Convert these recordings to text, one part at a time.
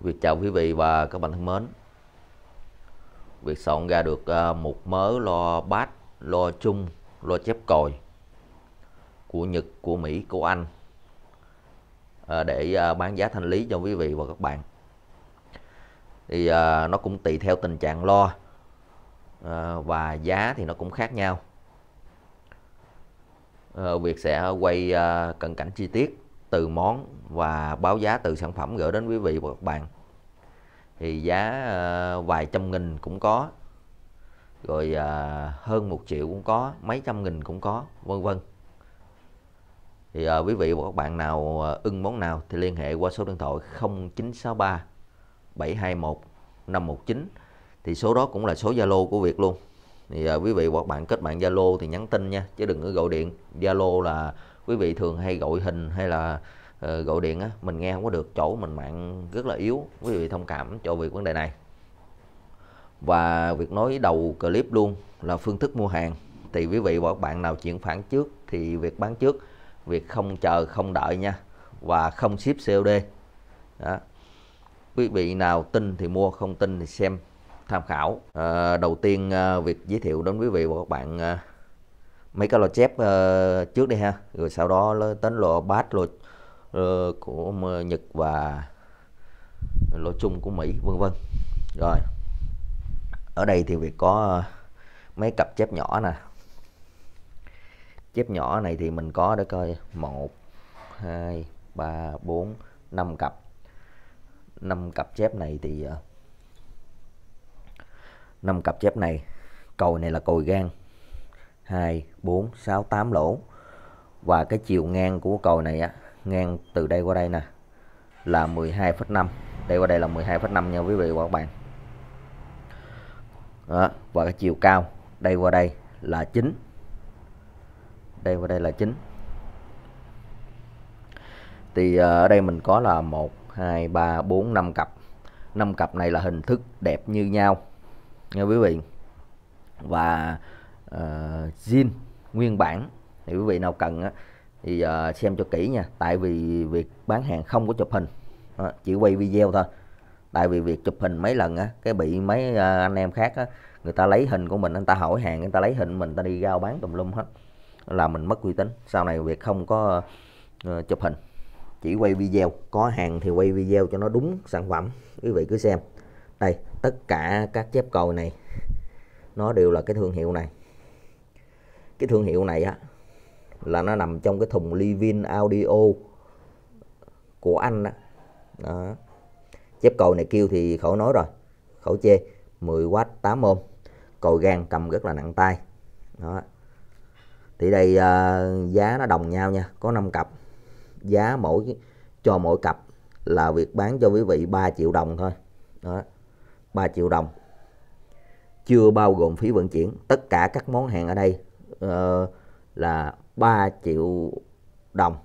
việc chào quý vị và các bạn thân mến việc soạn ra được à, một mớ lo bát, lo chung, lo chép còi Của Nhật, của Mỹ, của Anh à, Để à, bán giá thanh lý cho quý vị và các bạn Thì nó cũng tùy theo tình trạng lo Và giá thì nó cũng khác nhau ờ, Việc sẽ quay cận cảnh chi tiết từ món và báo giá từ sản phẩm gửi đến quý vị và các bạn thì giá ờ, vài trăm nghìn cũng có rồi ờ, hơn một triệu cũng có mấy trăm nghìn cũng có vân vân thì à, quý vị và các bạn nào à, ưng món nào thì liên hệ qua số điện thoại 0963 721 519 thì số đó cũng là số Zalo của Việt luôn thì à, quý vị và các bạn kết bạn Zalo thì nhắn tin nha chứ đừng có gọi điện Zalo là quý vị thường hay gọi hình hay là uh, gọi điện á mình nghe không có được chỗ mình mạng rất là yếu quý vị thông cảm cho việc vấn đề này và việc nói đầu clip luôn là phương thức mua hàng thì quý vị và các bạn nào chuyển khoản trước thì việc bán trước việc không chờ không đợi nha và không ship COD đó. quý vị nào tin thì mua không tin thì xem tham khảo à, đầu tiên à, việc giới thiệu đến quý vị và các bạn à, mấy cái lò chép uh, trước đi ha rồi sau đó đến lò bát lò uh, của Nhật và lò chung của Mỹ vân vân rồi ở đây thì việc có mấy cặp chép nhỏ nè chép nhỏ này thì mình có để coi 1 2 3 4 5 cặp 5 cặp chép này thì 5 ờ, cặp chép này cầu này là cầu gan 2, 4, 6, 8 lỗ và cái chiều ngang của cầu này á ngang từ đây qua đây nè là 12,5 đây qua đây là 12,5 nha quý vị và các bạn đó, và cái chiều cao đây qua đây là 9 đây qua đây là 9 thì ờ, ở đây mình có là 1 2 3 4 5 cặp 5 cặp này là hình thức đẹp như nhau nha quý vị và zin ờ, nguyên bản thì quý vị nào cần á, thì uh, xem cho kỹ nha tại vì việc bán hàng không có chụp hình đó, chỉ quay video thôi tại vì việc chụp hình mấy lần á cái bị mấy uh, anh em khác á người ta lấy hình của mình người ta hỏi hàng người ta lấy hình mình ta đi giao bán tùm lum hết là mình mất uy tín sau này việc không có uh, chụp hình chỉ quay video có hàng thì quay video cho nó đúng sản phẩm quý vị cứ xem đây tất cả các chép cầu này nó đều là cái thương hiệu này cái thương hiệu này á là nó nằm trong cái thùng living Audio của anh đó. đó. Chép còi này kêu thì khẩu nói rồi, khẩu chê, 10W 8 ôm. Còi gan cầm rất là nặng tay. Đó. Thì đây uh, giá nó đồng nhau nha, có 5 cặp. Giá mỗi cho mỗi cặp là việc bán cho quý vị 3 triệu đồng thôi. Đó. 3 triệu đồng. Chưa bao gồm phí vận chuyển, tất cả các món hàng ở đây uh, là 3 triệu đồng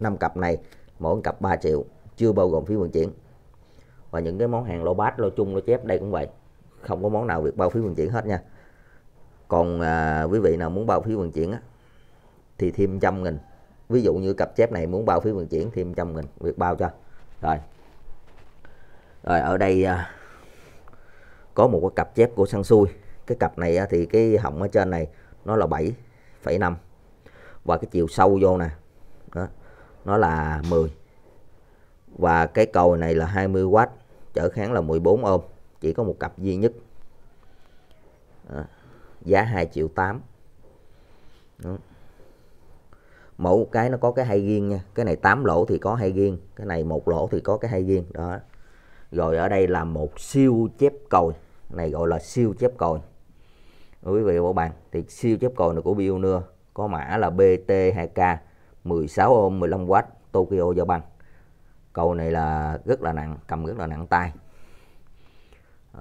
5 cặp này mỗi cặp 3 triệu chưa bao gồm phí vận chuyển và những cái món hàng lô bát lô chung lô chép đây cũng vậy không có món nào việc bao phí vận chuyển hết nha còn à, quý vị nào muốn bao phí vận chuyển á, thì thêm trăm nghìn ví dụ như cặp chép này muốn bao phí vận chuyển thêm trăm nghìn việc bao cho rồi rồi ở đây à, có một cái cặp chép của sang xui cái cặp này á, thì cái hỏng ở trên này nó là 7,5 và cái chiều sâu vô nè đó, nó là 10 và cái cầu này là 20W chở kháng là 14 ôm chỉ có một cặp duy nhất đó, giá 2 triệu 8 đó. mỗi cái nó có cái hay riêng nha cái này 8 lỗ thì có hay riêng cái này một lỗ thì có cái hay riêng đó rồi ở đây là một siêu chép cầu này gọi là siêu chép còi quý vị và các bạn thì siêu chép cầu này của Bioner có mã là BT2K 16 ohm 15W Tokyo do Japan cầu này là rất là nặng cầm rất là nặng tay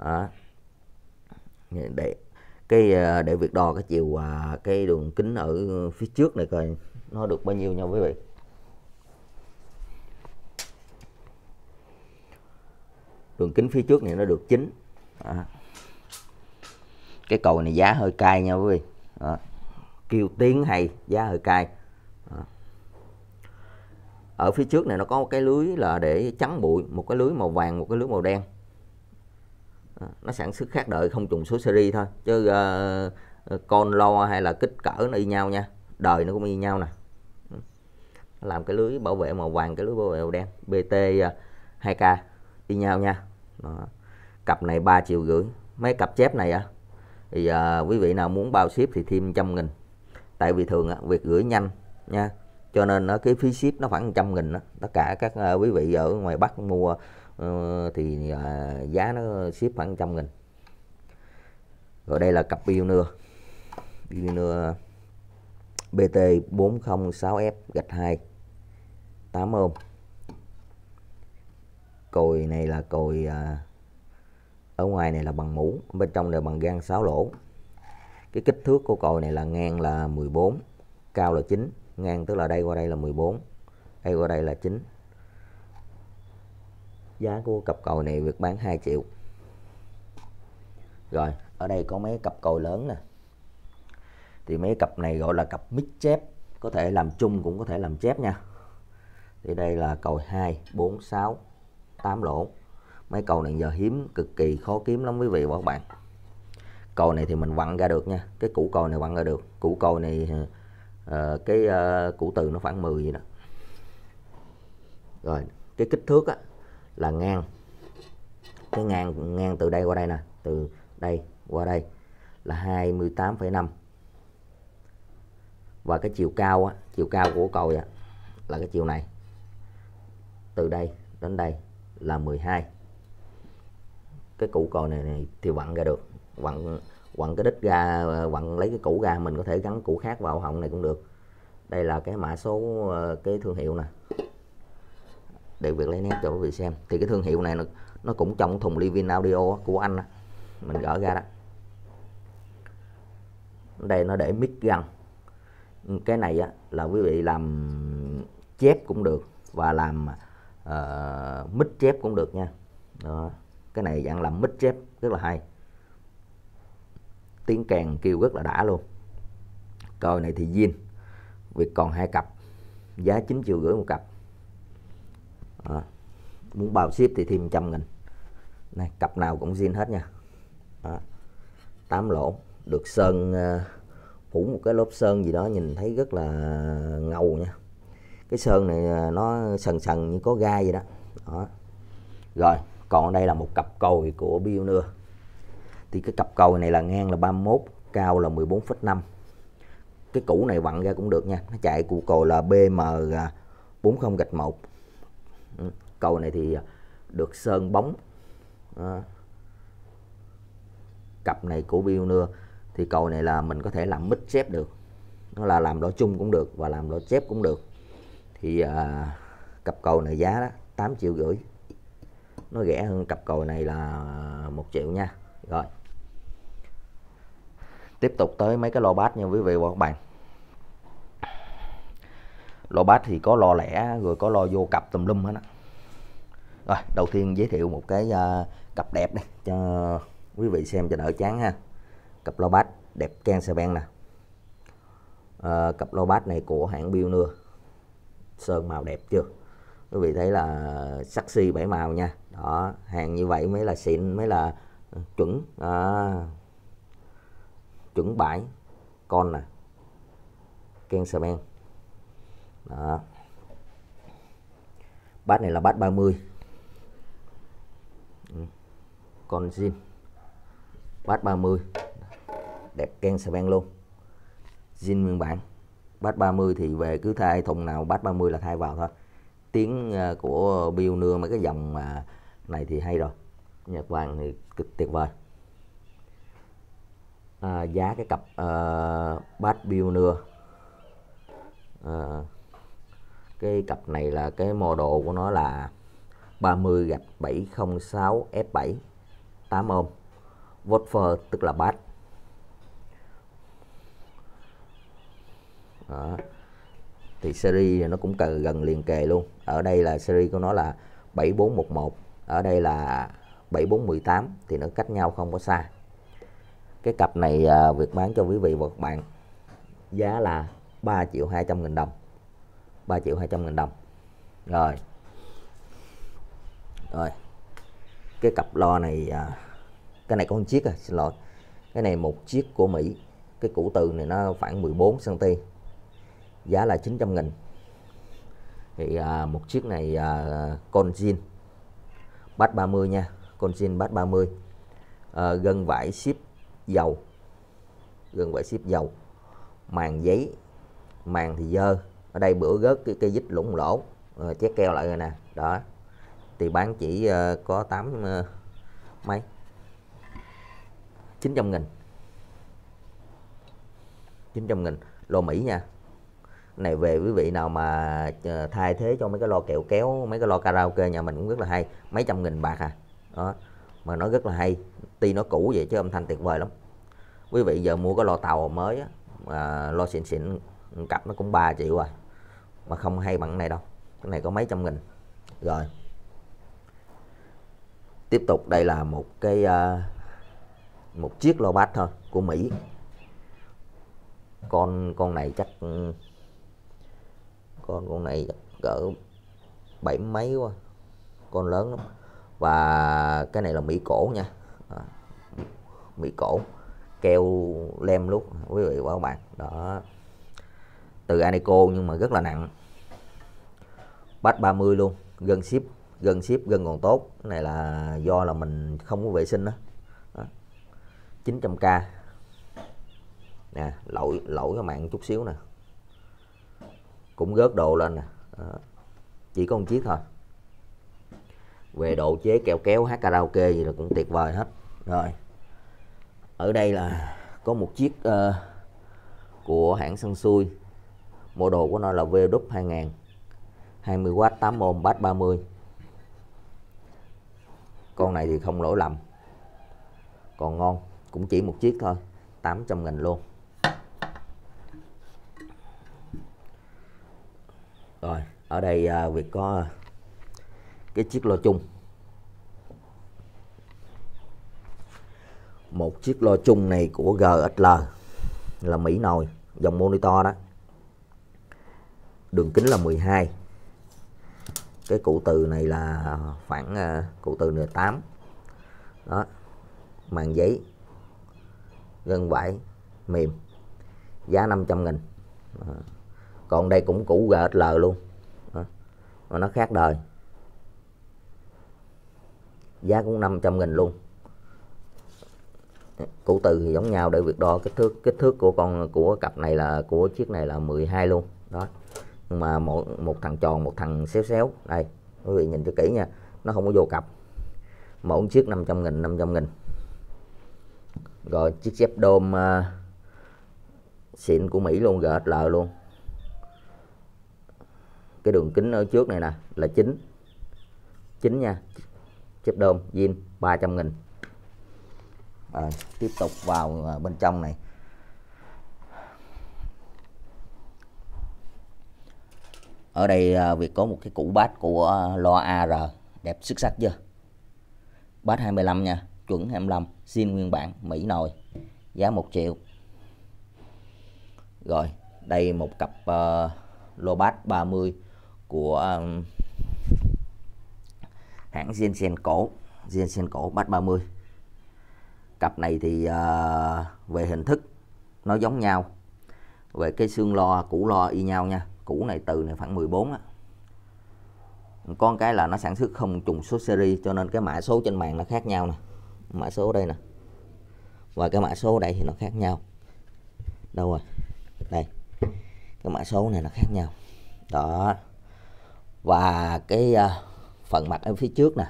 đó. để cái ờ, để việc đo cái chiều ờ, cái đường kính ở phía trước này coi nó được bao nhiêu nha quý vị đường kính phía trước này nó được chín à, cái cầu này giá hơi cay nha quý vị đó. kêu tiếng hay giá hơi cay đó. ở phía trước này nó có một cái lưới là để chắn bụi một cái lưới màu vàng một cái lưới màu đen đó. nó sản xuất khác đợi không trùng số series thôi chứ uh, con lo hay là kích cỡ nó y nhau nha đời nó cũng y nhau nè làm cái lưới bảo vệ màu vàng cái lưới bảo vệ màu đen BT 2K ờ, y nhau nha đó. cặp này 3 triệu rưỡi mấy cặp chép này à thì à, quý vị nào muốn bao ship thì thêm trăm nghìn tại vì thường á, à, việc gửi nhanh nha cho nên á, à, cái phí ship nó khoảng trăm nghìn đó tất cả các à, quý vị ở ngoài Bắc mua uh, thì à, giá nó ship khoảng trăm nghìn rồi đây là cặp biêu nưa biêu nưa BT406F gạch 2 8 ôm cồi này là cồi à, ở ngoài này là bằng mũ bên trong là bằng gan 6 lỗ cái kích thước của còi này là ngang là 14 cao là 9 ngang tức là đây qua đây là 14 đây qua đây là 9 giá của cặp còi này việc bán 2 triệu rồi ở đây có mấy cặp còi lớn nè thì mấy cặp này gọi là cặp mít chép có thể làm chung cũng có thể làm chép nha thì đây là còi 2 4 6 8 lỗ mấy cầu này giờ hiếm cực kỳ khó kiếm lắm quý vị và các bạn cầu này thì mình vặn ra được nha cái củ cầu này vặn ra được củ cầu này uh, cái uh, củ từ nó khoảng 10 vậy đó rồi cái kích thước á, là ngang cái ngang ngang từ đây qua đây nè từ đây qua đây là 28,5 và cái chiều cao á, chiều cao của cầu á, là cái chiều này từ đây đến đây là 12 cái củ cò này, này thì vặn ra được vặn quặn cái đít ra quặn lấy cái củ ra mình có thể gắn củ khác vào họng này cũng được đây là cái mã số ờ, cái thương hiệu nè để việc lấy nét cho quý vị xem thì cái thương hiệu này nó, nó cũng trong thùng living Audio của anh đó. mình gỡ ra đó đây nó để mic găng cái này á, là quý vị làm chép cũng được và làm uh, ờ, mít chép cũng được nha đó cái này dạng làm mít chép rất là hay tiếng kèn kêu rất là đã luôn coi này thì zin việc còn hai cặp giá 9 triệu rưỡi một cặp à, muốn bao ship thì thêm trăm nghìn này cặp nào cũng zin hết nha à, 8 lỗ được sơn ờ, phủ một cái lớp sơn gì đó nhìn thấy rất là ngầu nha cái sơn này ờ, nó sần sần như có gai vậy đó, đó. rồi còn đây là một cặp còi của Pioneer thì cái cặp còi này là ngang là 31 cao là 14,5 cái cũ này vặn ra cũng được nha nó chạy cụ còi là BM40 gạch 1 ừ, còi này thì được sơn bóng à. cặp này của Pioneer thì còi này là mình có thể làm mít chép được nó là làm đỏ chung cũng được và làm đỏ chép cũng được thì à, cặp cầu này giá đó 8 triệu rưỡi nó rẻ hơn cặp cồi này là một triệu nha rồi tiếp tục tới mấy cái lô bát nha quý vị và các bạn lô bát thì có lò lẻ rồi có lò vô cặp tùm lum hết á rồi đầu tiên giới thiệu một cái uh, cặp đẹp đây cho quý vị xem cho đỡ chán ha cặp lô bát đẹp can xe ben nè uh, cặp lô bát này của hãng Bill sơn màu đẹp chưa quý vị thấy là sexy bảy màu nha đó hàng như vậy mới là xịn mới là ừ, chuẩn à, chuẩn bãi con nè ken sờ men đó bát này là bát 30 ừ, con zin bát 30 đẹp ken sờ men luôn zin nguyên bản bát 30 thì về cứ thay thùng nào bát 30 là thay vào thôi tiếng ờ, của Bill nương mấy cái dòng mà này thì hay rồi nhạc vàng thì cực tuyệt vời à, giá cái cặp uh, ờ, bát Bill nưa à, cái cặp này là cái model của nó là 30 gạch 706 F7 8 ôm Vodfer tức là bát đó thì series thì nó cũng cần gần liền kề luôn ở đây là series của nó là 7411 ở đây là 7418 thì nó cách nhau không có xa cái cặp này à, việc bán cho quý vị và các bạn giá là 3 triệu 200 nghìn đồng 3 triệu 200 nghìn đồng rồi rồi cái cặp lo này à, cái này có một chiếc à xin lỗi cái này một chiếc của Mỹ cái củ từ này nó khoảng 14 cm giá là 900 nghìn thì à, một chiếc này à, con zin bát 30 nha con zin bát 30 à, gân vải ship dầu gân vải ship dầu màng giấy màng thì dơ ở đây bữa gớt cái cây dít lủng lỗ à, chét keo lại rồi nè đó thì bán chỉ à, có 8 à, mấy 900 nghìn 900 nghìn lô Mỹ nha này về quý vị nào mà ờ, thay thế cho mấy cái lo kẹo kéo mấy cái lo karaoke nhà mình cũng rất là hay mấy trăm nghìn bạc à đó mà nó rất là hay tuy nó cũ vậy chứ âm thanh tuyệt vời lắm quý vị giờ mua cái lo tàu mới á lo xịn xịn cặp nó cũng 3 triệu à mà không hay bằng cái này đâu cái này có mấy trăm nghìn rồi tiếp tục đây là một cái ờ, một chiếc lo bát thôi của Mỹ con con này chắc ừ, con con này cỡ bảy mấy quá con lớn lắm và cái này là mỹ cổ nha à, mỹ cổ keo lem lúc quý vị và các bạn đó từ Aneco nhưng mà rất là nặng bát 30 luôn gần ship gần ship gần còn tốt cái này là do là mình không có vệ sinh đó, đó. 900k nè lỗi lỗi các bạn chút xíu nè cũng gớt độ lên nè ờ, chỉ có một chiếc thôi về độ chế kẹo kéo hát karaoke gì là cũng tuyệt vời hết rồi ở đây là có một chiếc uh, của hãng sân xui mua đồ của nó là VW 2000 20W 8 ohm Bass 30 con này thì không lỗi lầm còn ngon cũng chỉ một chiếc thôi 800 nghìn luôn rồi ở đây à, việc có à, cái chiếc lo chung một chiếc lo chung này của GSL là Mỹ nồi dòng monitor đó đường kính là 12 cái cụ từ này là khoảng à, cụ từ nửa 18 đó màn giấy gân vải mềm giá 500 nghìn còn đây cũng cũ GL luôn mà nó khác đời giá cũng 500 nghìn luôn cụ từ thì giống nhau để việc đo kích thước kích thước của con của cặp này là của chiếc này là 12 luôn đó nhưng mà một một thằng tròn một thằng xéo xéo đây quý vị nhìn cho kỹ nha nó không có vô cặp mỗi chiếc 500 nghìn 500 nghìn rồi chiếc dép đôm uh, xịn của Mỹ luôn GL luôn cái đường kính ở trước này nè là 9 9 nha chip đôn zin 300 nghìn rồi, tiếp tục vào à, bên trong này ở đây à, việc có một cái củ bát của à, lo AR đẹp xuất sắc chưa bát 25 nha chuẩn 25 xin nguyên bản Mỹ nồi giá 1 triệu rồi đây một cặp uh, lô bát 30 của um, hãng Jensen cổ Jensen cổ bát 30 cặp này thì ờ, về hình thức nó giống nhau về cái xương lo cũ lo y nhau nha cũ này từ này khoảng 14 á con cái là nó sản xuất không trùng số seri cho nên cái mã số trên mạng nó khác nhau nè mã số đây nè và cái mã số đây thì nó khác nhau đâu rồi đây cái mã số này nó khác nhau đó và cái ờ, phần mặt ở phía trước nè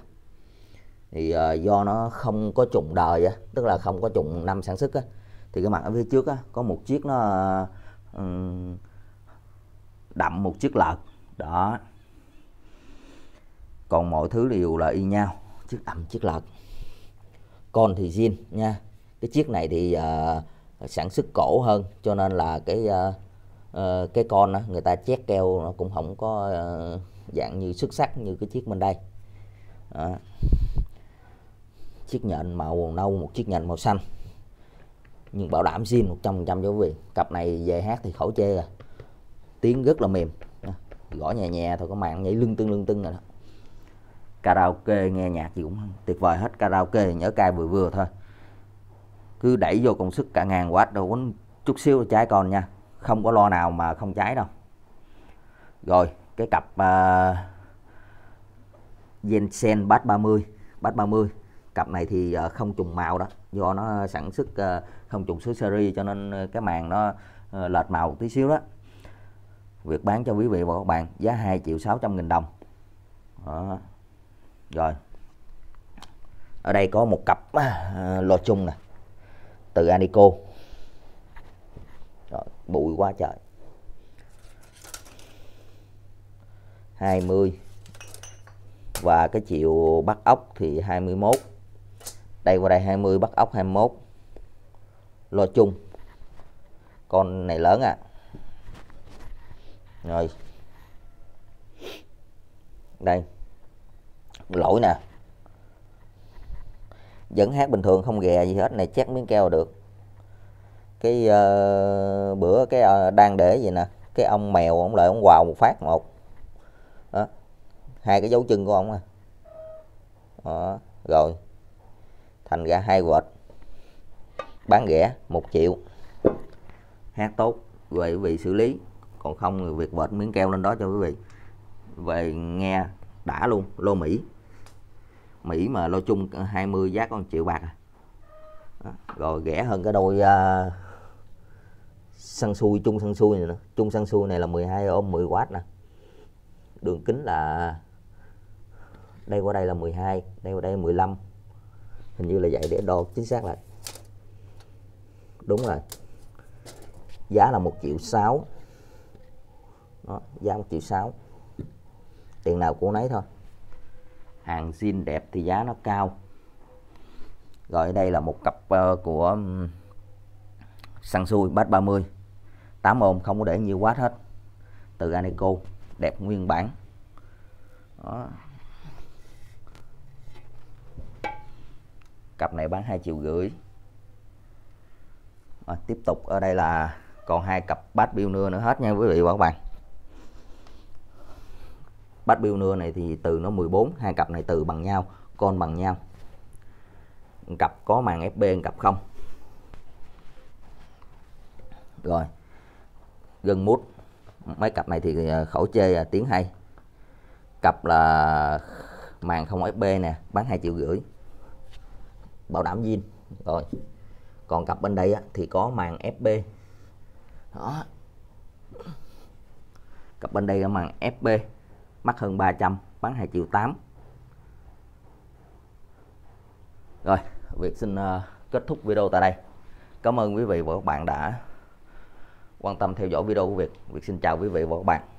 thì ờ, do nó không có trùng đời á tức là không có trùng năm sản xuất á thì cái mặt ở phía trước á có một chiếc nó ừ, đậm một chiếc lợt đó còn mọi thứ đều là y nhau chiếc đậm chiếc lợt con thì zin nha cái chiếc này thì uh, sản xuất cổ hơn cho nên là cái uh, uh, cái con đó, người ta chét keo nó cũng không có uh, dạng như xuất sắc như cái chiếc bên đây đó. chiếc nhện màu nâu một chiếc nhện màu xanh nhưng bảo đảm zin 100% cho quý vị cặp này về hát thì khẩu chê à tiếng rất là mềm gõ nhẹ nhẹ thôi có mạng nhảy lưng tưng lưng tưng rồi đó karaoke nghe nhạc gì cũng tuyệt vời hết karaoke nhớ cai vừa vừa thôi cứ đẩy vô công suất cả ngàn watt đâu có chút xíu cháy con nha không có lo nào mà không cháy đâu rồi cái cặp uh, Jensen Bass 30 Bass 30 cặp này thì uh, không trùng màu đó do nó sản xuất uh, không trùng số seri cho nên ờ, cái màn nó uh, lệch màu tí xíu đó việc bán cho quý vị và các bạn giá 2 triệu 600 nghìn đồng đó. rồi ở đây có một cặp uh, lò chung nè từ Anico rồi bụi quá trời 20 và cái chiều bắt ốc thì 21 đây qua đây 20 bắt ốc 21 lo chung con này lớn à rồi đây lỗi nè vẫn hát bình thường không ghè gì hết này chét miếng keo được cái uh, bữa cái uh, đang để gì nè cái ông mèo ông lại ông quào một phát một hai cái dấu chân của ông à đó, rồi thành ra hai vệt bán rẻ một triệu hát tốt về quý vị xử lý còn không người việc vệt miếng keo lên đó cho quý vị về nghe đã luôn lô mỹ mỹ mà lô chung 20 giá con triệu bạc à đó, rồi rẻ hơn cái đôi uh, à, săn xui chung săn xui này nữa chung săn xui này là 12 ôm 10 w nè đường kính là đây qua đây là 12 đây qua đây là 15 hình như là vậy để đo chính xác lại đúng rồi giá là 1 triệu 6 Đó, giá 1 triệu 6 tiền nào của nấy thôi hàng zin đẹp thì giá nó cao rồi đây là một cặp uh, của Sansui Bass 30 8 ôm không có để nhiều quá hết từ Aneco đẹp nguyên bản Đó. cặp này bán hai triệu rưỡi à, tiếp tục ở đây là còn hai cặp bát biêu nưa nữa hết nha quý vị và các bạn bát biêu nưa này thì từ nó 14 hai cặp này từ bằng nhau con bằng nhau cặp có màn FB cặp không rồi gần mút mấy cặp này thì à, khẩu chê à, tiếng hay cặp là màn không FB nè bán hai triệu rưỡi bảo đảm zin rồi còn cặp bên đây á, thì có màn FB đó cặp bên đây là màn FB mắc hơn 300 bán 2 triệu 8 rồi việc xin uh, kết thúc video tại đây cảm ơn quý vị và các bạn đã quan tâm theo dõi video của Việt Việt xin chào quý vị và các bạn